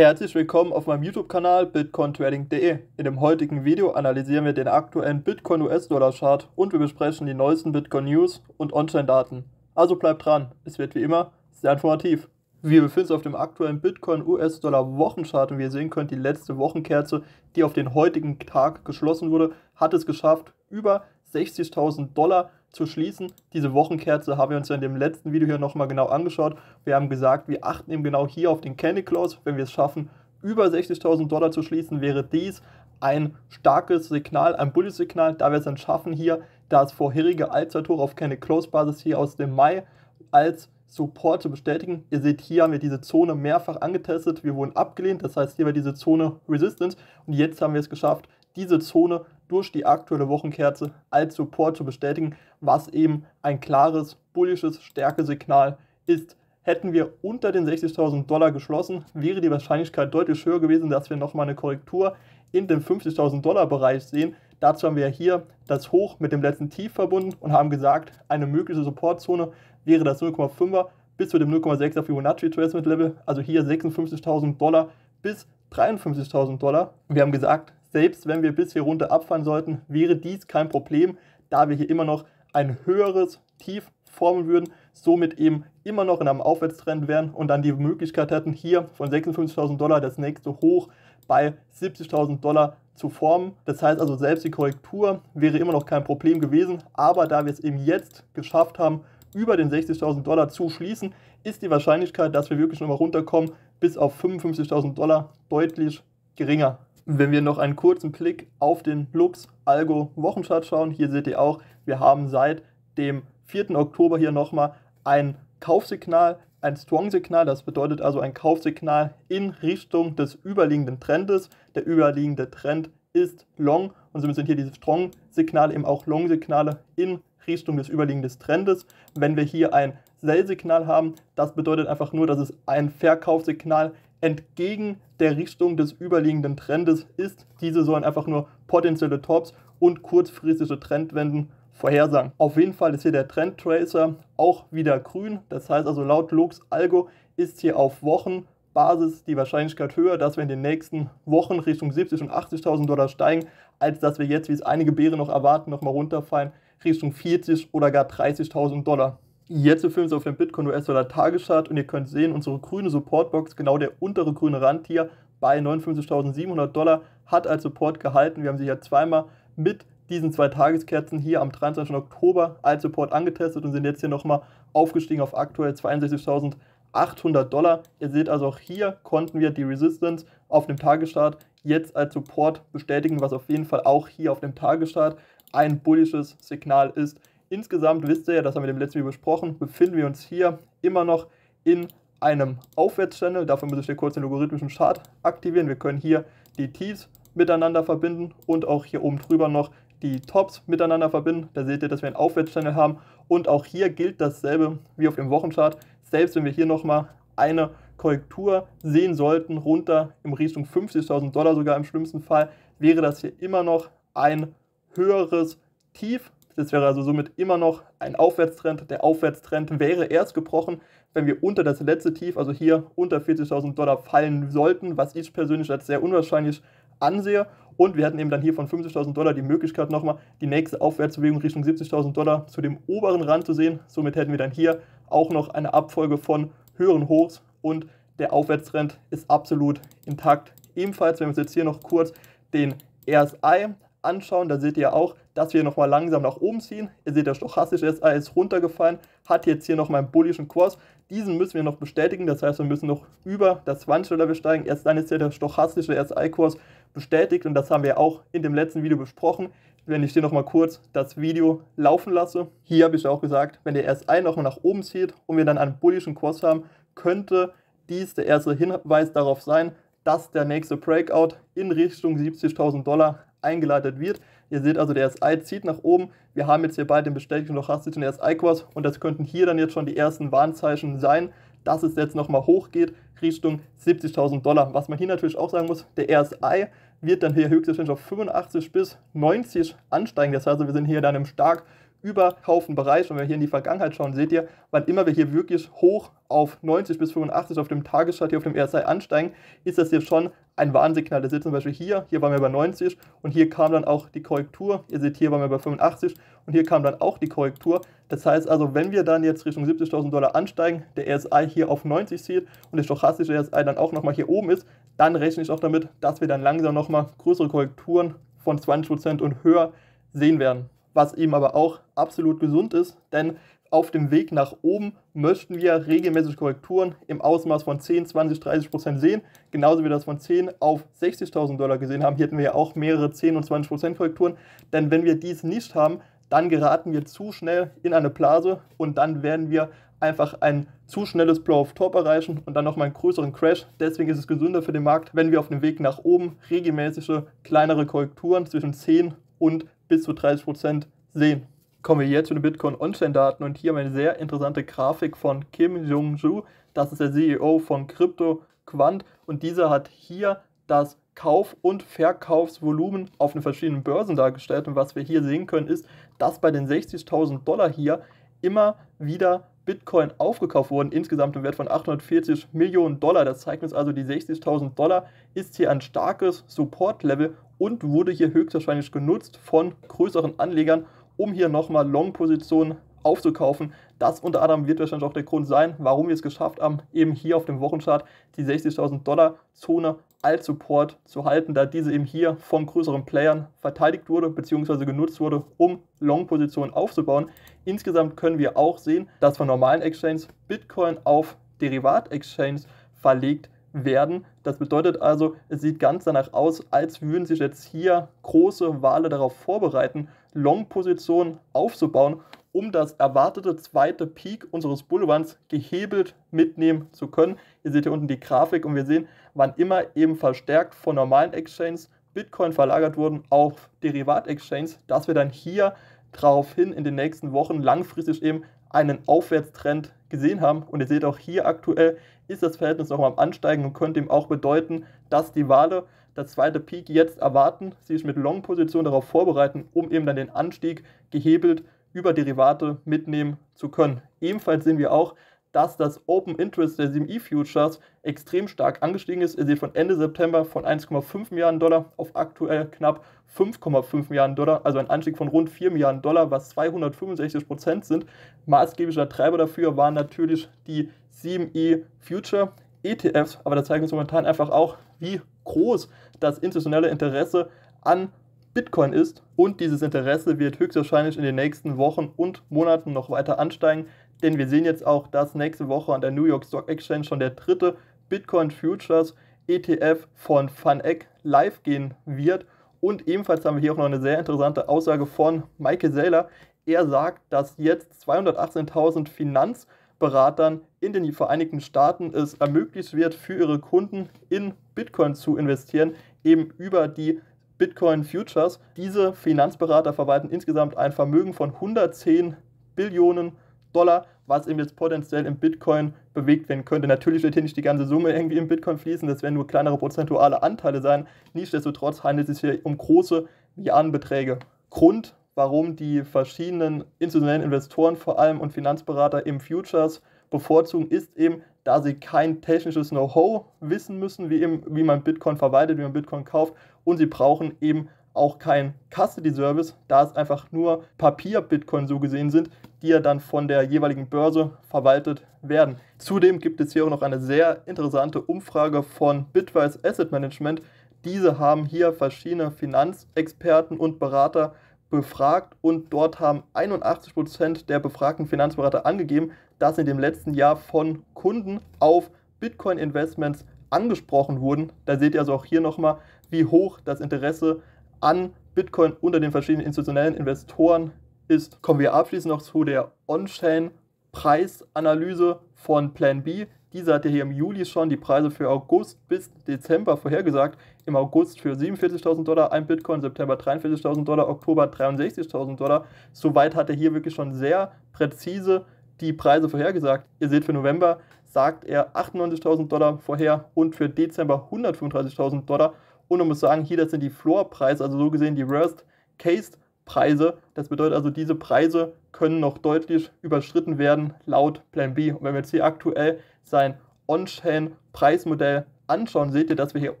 Herzlich willkommen auf meinem YouTube-Kanal bitcointrading.de. In dem heutigen Video analysieren wir den aktuellen Bitcoin-US-Dollar-Chart und wir besprechen die neuesten Bitcoin-News und On-Chain-Daten. Also bleibt dran, es wird wie immer sehr informativ. Wir befinden uns auf dem aktuellen Bitcoin-US-Dollar-Wochenchart und wie ihr sehen könnt, die letzte Wochenkerze, die auf den heutigen Tag geschlossen wurde, hat es geschafft, über 60.000 Dollar zu zu schließen. Diese Wochenkerze haben wir uns ja in dem letzten Video hier nochmal genau angeschaut. Wir haben gesagt, wir achten eben genau hier auf den Candy Clause. Wenn wir es schaffen, über 60.000 Dollar zu schließen, wäre dies ein starkes Signal, ein Bullish-Signal. Da wir es dann schaffen, hier das vorherige Allzeithoch auf Candy Close-Basis hier aus dem Mai als Support zu bestätigen. Ihr seht, hier haben wir diese Zone mehrfach angetestet. Wir wurden abgelehnt, das heißt, hier war diese Zone Resistance. Und jetzt haben wir es geschafft, diese Zone durch die aktuelle Wochenkerze als Support zu bestätigen, was eben ein klares bullisches Stärkesignal ist. Hätten wir unter den 60.000 Dollar geschlossen, wäre die Wahrscheinlichkeit deutlich höher gewesen, dass wir nochmal eine Korrektur in den 50.000 Dollar Bereich sehen. Dazu haben wir hier das Hoch mit dem letzten Tief verbunden und haben gesagt, eine mögliche Supportzone wäre das 0,5er bis zu dem 0,6er Fibonacci Tracement Level, also hier 56.000 Dollar bis 53.000 Dollar. Wir haben gesagt, selbst wenn wir bis hier runter abfahren sollten, wäre dies kein Problem, da wir hier immer noch ein höheres Tief formen würden, somit eben immer noch in einem Aufwärtstrend wären und dann die Möglichkeit hätten, hier von 56.000 Dollar das nächste Hoch bei 70.000 Dollar zu formen. Das heißt also, selbst die Korrektur wäre immer noch kein Problem gewesen, aber da wir es eben jetzt geschafft haben, über den 60.000 Dollar zu schließen, ist die Wahrscheinlichkeit, dass wir wirklich nochmal runterkommen, bis auf 55.000 Dollar deutlich geringer. Wenn wir noch einen kurzen Blick auf den Lux Algo Wochenchart schauen, hier seht ihr auch, wir haben seit dem 4. Oktober hier nochmal ein Kaufsignal, ein Strong-Signal, das bedeutet also ein Kaufsignal in Richtung des überliegenden Trendes. Der überliegende Trend ist Long und somit sind hier diese Strong-Signale eben auch Long-Signale in Richtung des überliegenden Trendes. Wenn wir hier ein Sell-Signal haben, das bedeutet einfach nur, dass es ein Verkaufssignal entgegen der Richtung des überliegenden Trendes ist. Diese sollen einfach nur potenzielle Tops und kurzfristige Trendwenden vorhersagen. Auf jeden Fall ist hier der Trendtracer auch wieder grün. Das heißt also laut Lux Algo ist hier auf Wochenbasis die Wahrscheinlichkeit höher, dass wir in den nächsten Wochen Richtung 70 und 80.000 Dollar steigen, als dass wir jetzt, wie es einige Bären noch erwarten, nochmal runterfallen Richtung 40 oder gar 30.000 Dollar. Jetzt befinden wir uns auf dem Bitcoin US-Dollar Tageschart und ihr könnt sehen, unsere grüne Supportbox, genau der untere grüne Rand hier bei 59.700 Dollar, hat als Support gehalten. Wir haben sie ja zweimal mit diesen zwei Tageskerzen hier am 23. Oktober als Support angetestet und sind jetzt hier nochmal aufgestiegen auf aktuell 62.800 Dollar. Ihr seht also auch hier konnten wir die Resistance auf dem Tagesstart jetzt als Support bestätigen, was auf jeden Fall auch hier auf dem Tagesstart ein bullisches Signal ist. Insgesamt wisst ihr ja, das haben wir im letzten Video besprochen, befinden wir uns hier immer noch in einem Aufwärtschannel. Dafür muss ich hier kurz den logarithmischen Chart aktivieren. Wir können hier die Tiefs miteinander verbinden und auch hier oben drüber noch die Tops miteinander verbinden. Da seht ihr, dass wir einen Aufwärtschannel haben. Und auch hier gilt dasselbe wie auf dem Wochenchart. Selbst wenn wir hier nochmal eine Korrektur sehen sollten, runter in Richtung 50.000 Dollar sogar im schlimmsten Fall, wäre das hier immer noch ein höheres Tief das wäre also somit immer noch ein Aufwärtstrend. Der Aufwärtstrend wäre erst gebrochen, wenn wir unter das letzte Tief, also hier unter 40.000 Dollar fallen sollten, was ich persönlich als sehr unwahrscheinlich ansehe. Und wir hätten eben dann hier von 50.000 Dollar die Möglichkeit nochmal die nächste Aufwärtsbewegung Richtung 70.000 Dollar zu dem oberen Rand zu sehen. Somit hätten wir dann hier auch noch eine Abfolge von höheren Hochs und der Aufwärtstrend ist absolut intakt. Ebenfalls, wenn wir uns jetzt hier noch kurz den RSI anschauen, da seht ihr auch, dass wir nochmal langsam nach oben ziehen. Ihr seht, der stochastische SI ist runtergefallen, hat jetzt hier nochmal einen bullischen Kurs. Diesen müssen wir noch bestätigen, das heißt, wir müssen noch über das 20 Level steigen. Erst dann ist hier der stochastische SI-Kurs bestätigt und das haben wir auch in dem letzten Video besprochen. Wenn ich dir nochmal kurz das Video laufen lasse. Hier habe ich auch gesagt, wenn der SI nochmal nach oben zieht und wir dann einen bullischen Kurs haben, könnte dies der erste Hinweis darauf sein, dass der nächste Breakout in Richtung 70.000 Dollar eingeleitet wird. Ihr seht also, der SI zieht nach oben. Wir haben jetzt hier bei den bestätigten Stochastik und SI Kurs und das könnten hier dann jetzt schon die ersten Warnzeichen sein, dass es jetzt nochmal hochgeht Richtung 70.000 Dollar. Was man hier natürlich auch sagen muss, der RSI wird dann hier höchstwahrscheinlich auf 85 bis 90 ansteigen. Das heißt, also, wir sind hier dann im stark über Kaufen bereit. Wenn wir hier in die Vergangenheit schauen, seht ihr, wann immer wir hier wirklich hoch auf 90 bis 85 auf dem Tageschart hier auf dem RSI ansteigen, ist das hier schon ein Warnsignal. Ihr seht zum Beispiel hier, hier waren wir bei 90 und hier kam dann auch die Korrektur. Ihr seht, hier waren wir bei 85 und hier kam dann auch die Korrektur. Das heißt also, wenn wir dann jetzt Richtung 70.000 Dollar ansteigen, der RSI hier auf 90 zieht und der stochastische RSI dann auch nochmal hier oben ist, dann rechne ich auch damit, dass wir dann langsam nochmal größere Korrekturen von 20% und höher sehen werden was eben aber auch absolut gesund ist, denn auf dem Weg nach oben möchten wir regelmäßig Korrekturen im Ausmaß von 10, 20, 30 Prozent sehen. Genauso wie wir das von 10 auf 60.000 Dollar gesehen haben. Hier hätten wir ja auch mehrere 10 und 20 Prozent Korrekturen. Denn wenn wir dies nicht haben, dann geraten wir zu schnell in eine Blase und dann werden wir einfach ein zu schnelles Blow of Top erreichen und dann nochmal einen größeren Crash. Deswegen ist es gesünder für den Markt, wenn wir auf dem Weg nach oben regelmäßige kleinere Korrekturen zwischen 10 und bis zu 30% Prozent sehen. Kommen wir jetzt zu den Bitcoin On-Chain-Daten und hier eine sehr interessante Grafik von Kim Jong-ju. Das ist der CEO von Crypto Quant und dieser hat hier das Kauf- und Verkaufsvolumen auf den verschiedenen Börsen dargestellt. Und was wir hier sehen können, ist, dass bei den 60.000 Dollar hier immer wieder Bitcoin aufgekauft wurden, insgesamt im Wert von 840 Millionen Dollar. Das zeigt uns also, die 60.000 Dollar ist hier ein starkes Support-Level und wurde hier höchstwahrscheinlich genutzt von größeren Anlegern, um hier nochmal Long-Positionen aufzukaufen. Das unter anderem wird wahrscheinlich auch der Grund sein, warum wir es geschafft haben, eben hier auf dem Wochenchart die 60.000 Dollar Zone als Support zu halten, da diese eben hier von größeren Playern verteidigt wurde bzw. genutzt wurde, um Long-Positionen aufzubauen. Insgesamt können wir auch sehen, dass von normalen Exchanges Bitcoin auf Derivat-Exchanges verlegt werden. Das bedeutet also, es sieht ganz danach aus, als würden sich jetzt hier große Wale darauf vorbereiten, Long-Positionen aufzubauen, um das erwartete zweite Peak unseres Bullwands gehebelt mitnehmen zu können. Ihr seht hier unten die Grafik und wir sehen, wann immer eben verstärkt von normalen Exchanges Bitcoin verlagert wurden auf Derivat-Exchanges, dass wir dann hier daraufhin in den nächsten Wochen langfristig eben einen Aufwärtstrend gesehen haben. Und ihr seht auch hier aktuell ist das Verhältnis nochmal am Ansteigen und könnte eben auch bedeuten, dass die Wale das zweite Peak jetzt erwarten, sie sich mit Long-Position darauf vorbereiten, um eben dann den Anstieg gehebelt über Derivate mitnehmen zu können. Ebenfalls sehen wir auch, dass das Open Interest der 7E Futures extrem stark angestiegen ist. Ihr seht von Ende September von 1,5 Milliarden Dollar auf aktuell knapp 5,5 Milliarden Dollar, also ein Anstieg von rund 4 Milliarden Dollar, was 265 Prozent sind. Maßgeblicher Treiber dafür waren natürlich die 7E Future ETFs, aber da zeigen uns momentan einfach auch, wie groß das institutionelle Interesse an Bitcoin ist und dieses Interesse wird höchstwahrscheinlich in den nächsten Wochen und Monaten noch weiter ansteigen, denn wir sehen jetzt auch, dass nächste Woche an der New York Stock Exchange schon der dritte Bitcoin Futures ETF von FunEgg live gehen wird. Und ebenfalls haben wir hier auch noch eine sehr interessante Aussage von Michael Saylor. Er sagt, dass jetzt 218.000 Finanzberatern in den Vereinigten Staaten es ermöglicht wird, für ihre Kunden in Bitcoin zu investieren, eben über die Bitcoin Futures. Diese Finanzberater verwalten insgesamt ein Vermögen von 110 Billionen Euro. Dollar, was eben jetzt potenziell im Bitcoin bewegt werden könnte. Natürlich wird hier nicht die ganze Summe irgendwie im Bitcoin fließen, das werden nur kleinere prozentuale Anteile sein. Nichtsdestotrotz handelt es sich hier um große Milliardenbeträge. Grund, warum die verschiedenen institutionellen Investoren vor allem und Finanzberater im Futures bevorzugen, ist eben, da sie kein technisches Know-how wissen müssen, wie, eben, wie man Bitcoin verwaltet, wie man Bitcoin kauft und sie brauchen eben auch kein Custody-Service, da es einfach nur Papier-Bitcoin so gesehen sind, die ja dann von der jeweiligen Börse verwaltet werden. Zudem gibt es hier auch noch eine sehr interessante Umfrage von Bitwise Asset Management. Diese haben hier verschiedene Finanzexperten und Berater befragt und dort haben 81% der befragten Finanzberater angegeben, dass in dem letzten Jahr von Kunden auf Bitcoin-Investments angesprochen wurden. Da seht ihr also auch hier nochmal, wie hoch das Interesse an Bitcoin unter den verschiedenen institutionellen Investoren ist. Kommen wir abschließend noch zu der On-Chain-Preisanalyse von Plan B. Dieser hat ja hier im Juli schon die Preise für August bis Dezember vorhergesagt. Im August für 47.000 Dollar ein Bitcoin, September 43.000 Dollar, Oktober 63.000 Dollar. Soweit hat er hier wirklich schon sehr präzise die Preise vorhergesagt. Ihr seht, für November sagt er 98.000 Dollar vorher und für Dezember 135.000 Dollar. Und man muss sagen, hier, das sind die Floor-Preise, also so gesehen die Worst-Case-Preise. Das bedeutet also, diese Preise können noch deutlich überschritten werden laut Plan B. Und wenn wir jetzt hier aktuell sein On-Chain-Preismodell anschauen, seht ihr, dass wir hier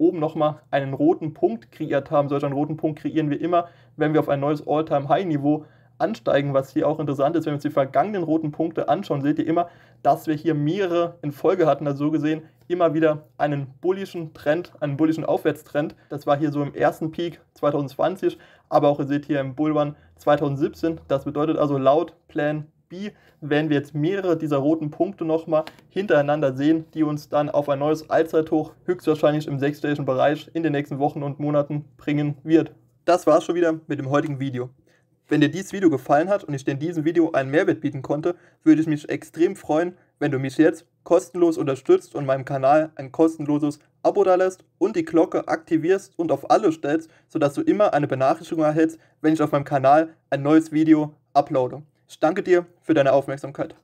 oben nochmal einen roten Punkt kreiert haben. Solch einen roten Punkt kreieren wir immer, wenn wir auf ein neues All-Time-High-Niveau ansteigen, was hier auch interessant ist, wenn wir uns die vergangenen roten Punkte anschauen, seht ihr immer, dass wir hier mehrere in Folge hatten, also so gesehen immer wieder einen bullischen Trend, einen bullischen Aufwärtstrend. Das war hier so im ersten Peak 2020, aber auch ihr seht hier im Bullrun 2017. Das bedeutet also laut Plan B werden wir jetzt mehrere dieser roten Punkte nochmal hintereinander sehen, die uns dann auf ein neues Allzeithoch höchstwahrscheinlich im sechsstelligen Bereich in den nächsten Wochen und Monaten bringen wird. Das war's schon wieder mit dem heutigen Video. Wenn dir dieses Video gefallen hat und ich dir in diesem Video einen Mehrwert bieten konnte, würde ich mich extrem freuen, wenn du mich jetzt kostenlos unterstützt und meinem Kanal ein kostenloses Abo da lässt und die Glocke aktivierst und auf alle stellst, sodass du immer eine Benachrichtigung erhältst, wenn ich auf meinem Kanal ein neues Video uploade. Ich danke dir für deine Aufmerksamkeit.